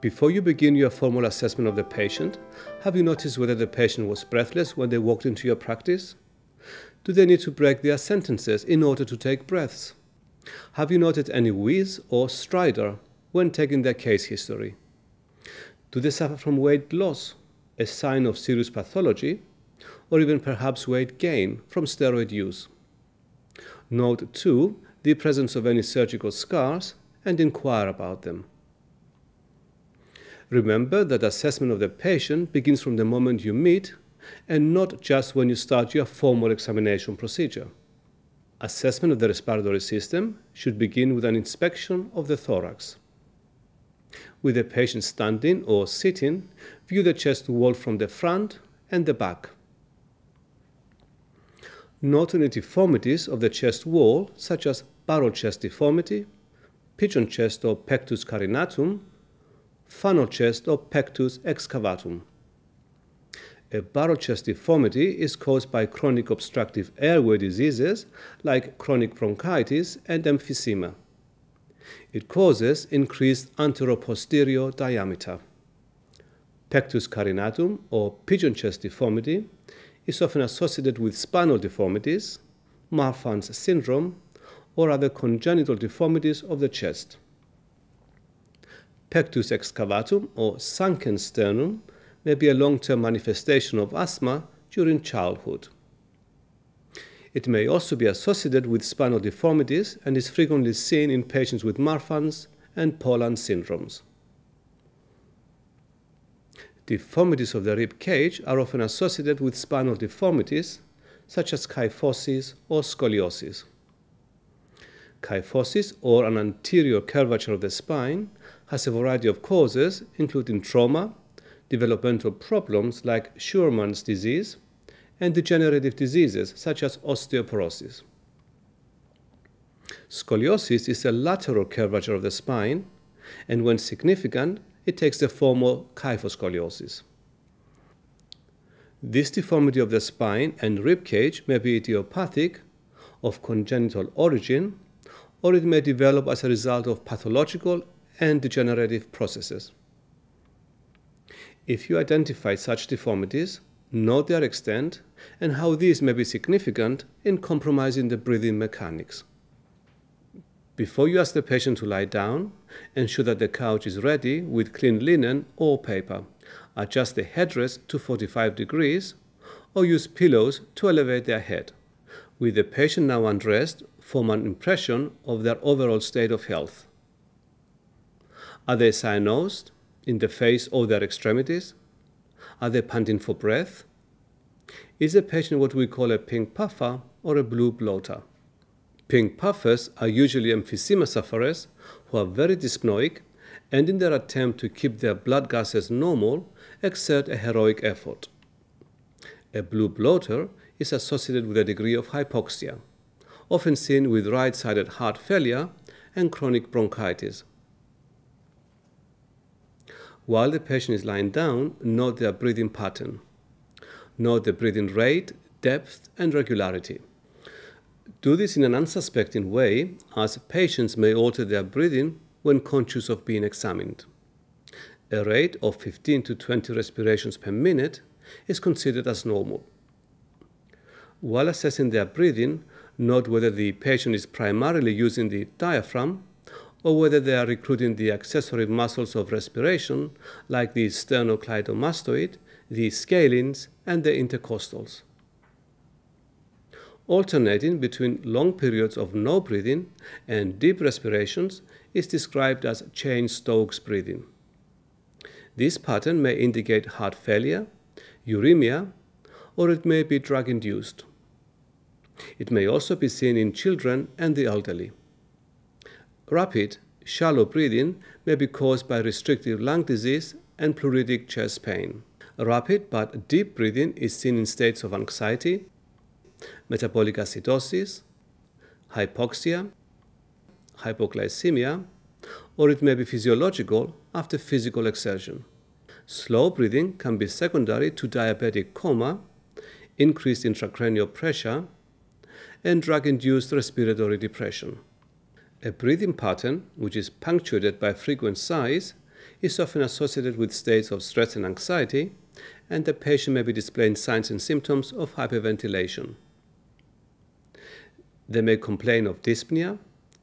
Before you begin your formal assessment of the patient, have you noticed whether the patient was breathless when they walked into your practice? Do they need to break their sentences in order to take breaths? Have you noted any wheeze or stridor when taking their case history? Do they suffer from weight loss, a sign of serious pathology, or even perhaps weight gain from steroid use? Note too the presence of any surgical scars and inquire about them. Remember that assessment of the patient begins from the moment you meet and not just when you start your formal examination procedure. Assessment of the respiratory system should begin with an inspection of the thorax. With the patient standing or sitting, view the chest wall from the front and the back. Note any deformities of the chest wall, such as barrel chest deformity, pigeon chest or pectus carinatum, funnel chest or pectus excavatum. A chest deformity is caused by chronic obstructive airway diseases like chronic bronchitis and emphysema. It causes increased anteroposterior diameter. Pectus carinatum or pigeon chest deformity is often associated with spinal deformities, Marfan's syndrome, or other congenital deformities of the chest pectus excavatum or sunken sternum may be a long-term manifestation of asthma during childhood. It may also be associated with spinal deformities and is frequently seen in patients with Marfan's and Poland syndromes. Deformities of the rib cage are often associated with spinal deformities such as kyphosis or scoliosis. Kyphosis, or an anterior curvature of the spine, has a variety of causes, including trauma, developmental problems like Schurman's disease, and degenerative diseases such as osteoporosis. Scoliosis is a lateral curvature of the spine, and when significant, it takes the form of kyphoscoliosis. This deformity of the spine and rib cage may be idiopathic, of congenital origin, or it may develop as a result of pathological and degenerative processes. If you identify such deformities, note their extent and how these may be significant in compromising the breathing mechanics. Before you ask the patient to lie down, ensure that the couch is ready with clean linen or paper. Adjust the headrest to 45 degrees or use pillows to elevate their head. With the patient now undressed, form an impression of their overall state of health. Are they cyanosed in the face or their extremities? Are they panting for breath? Is the patient what we call a pink puffer or a blue bloater? Pink puffers are usually emphysema sufferers who are very dyspnoic and in their attempt to keep their blood gases normal exert a heroic effort. A blue bloater is associated with a degree of hypoxia, often seen with right-sided heart failure and chronic bronchitis while the patient is lying down, note their breathing pattern. Note the breathing rate, depth, and regularity. Do this in an unsuspecting way, as patients may alter their breathing when conscious of being examined. A rate of 15 to 20 respirations per minute is considered as normal. While assessing their breathing, note whether the patient is primarily using the diaphragm or whether they are recruiting the accessory muscles of respiration, like the sternocleidomastoid, the scalenes, and the intercostals. Alternating between long periods of no breathing and deep respirations is described as Chain-Stokes breathing. This pattern may indicate heart failure, uremia, or it may be drug-induced. It may also be seen in children and the elderly. Rapid, shallow breathing may be caused by restrictive lung disease and pleuritic chest pain. Rapid but deep breathing is seen in states of anxiety, metabolic acidosis, hypoxia, hypoglycemia, or it may be physiological after physical exertion. Slow breathing can be secondary to diabetic coma, increased intracranial pressure, and drug induced respiratory depression. A breathing pattern, which is punctuated by frequent sighs, is often associated with states of stress and anxiety, and the patient may be displaying signs and symptoms of hyperventilation. They may complain of dyspnea,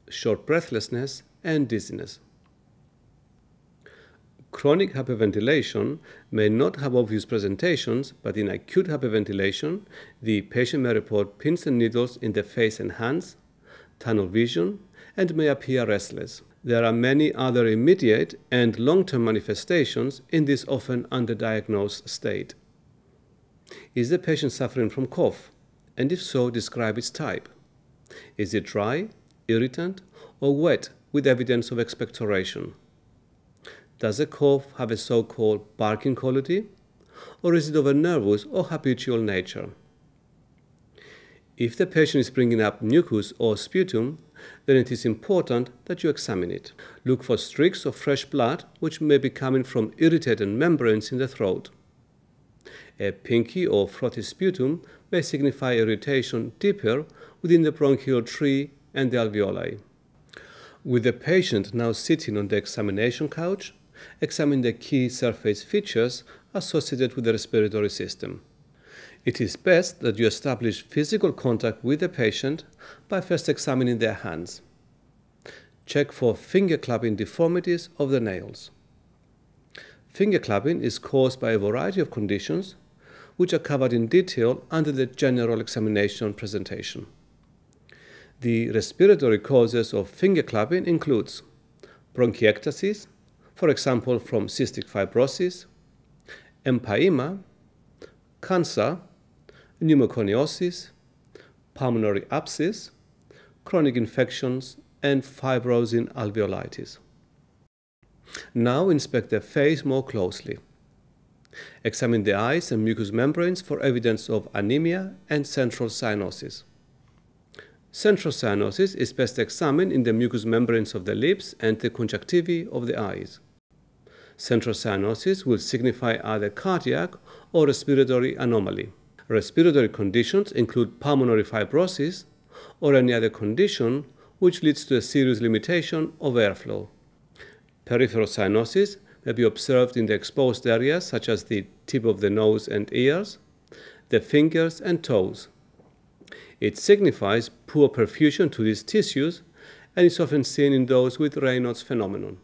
short breathlessness, and dizziness. Chronic hyperventilation may not have obvious presentations, but in acute hyperventilation, the patient may report pins and needles in the face and hands, tunnel vision, and may appear restless. There are many other immediate and long-term manifestations in this often underdiagnosed state. Is the patient suffering from cough? And if so, describe its type. Is it dry, irritant, or wet with evidence of expectoration? Does the cough have a so-called barking quality? Or is it of a nervous or habitual nature? If the patient is bringing up mucus or sputum, then it is important that you examine it. Look for streaks of fresh blood which may be coming from irritated membranes in the throat. A pinky or frothy sputum may signify irritation deeper within the bronchial tree and the alveoli. With the patient now sitting on the examination couch, examine the key surface features associated with the respiratory system. It is best that you establish physical contact with the patient by first examining their hands. Check for finger clapping deformities of the nails. Finger clapping is caused by a variety of conditions, which are covered in detail under the general examination presentation. The respiratory causes of finger clapping includes bronchiectasis, for example from cystic fibrosis, empyema, cancer, pneumoconiosis, pulmonary abscess, chronic infections, and fibrosing alveolitis. Now inspect the face more closely. Examine the eyes and mucous membranes for evidence of anemia and central cyanosis. Central cyanosis is best examined in the mucous membranes of the lips and the conjunctivae of the eyes. Central cyanosis will signify either cardiac or respiratory anomaly. Respiratory conditions include pulmonary fibrosis or any other condition which leads to a serious limitation of airflow. Peripheral cyanosis may be observed in the exposed areas such as the tip of the nose and ears, the fingers and toes. It signifies poor perfusion to these tissues and is often seen in those with Raynaud's phenomenon.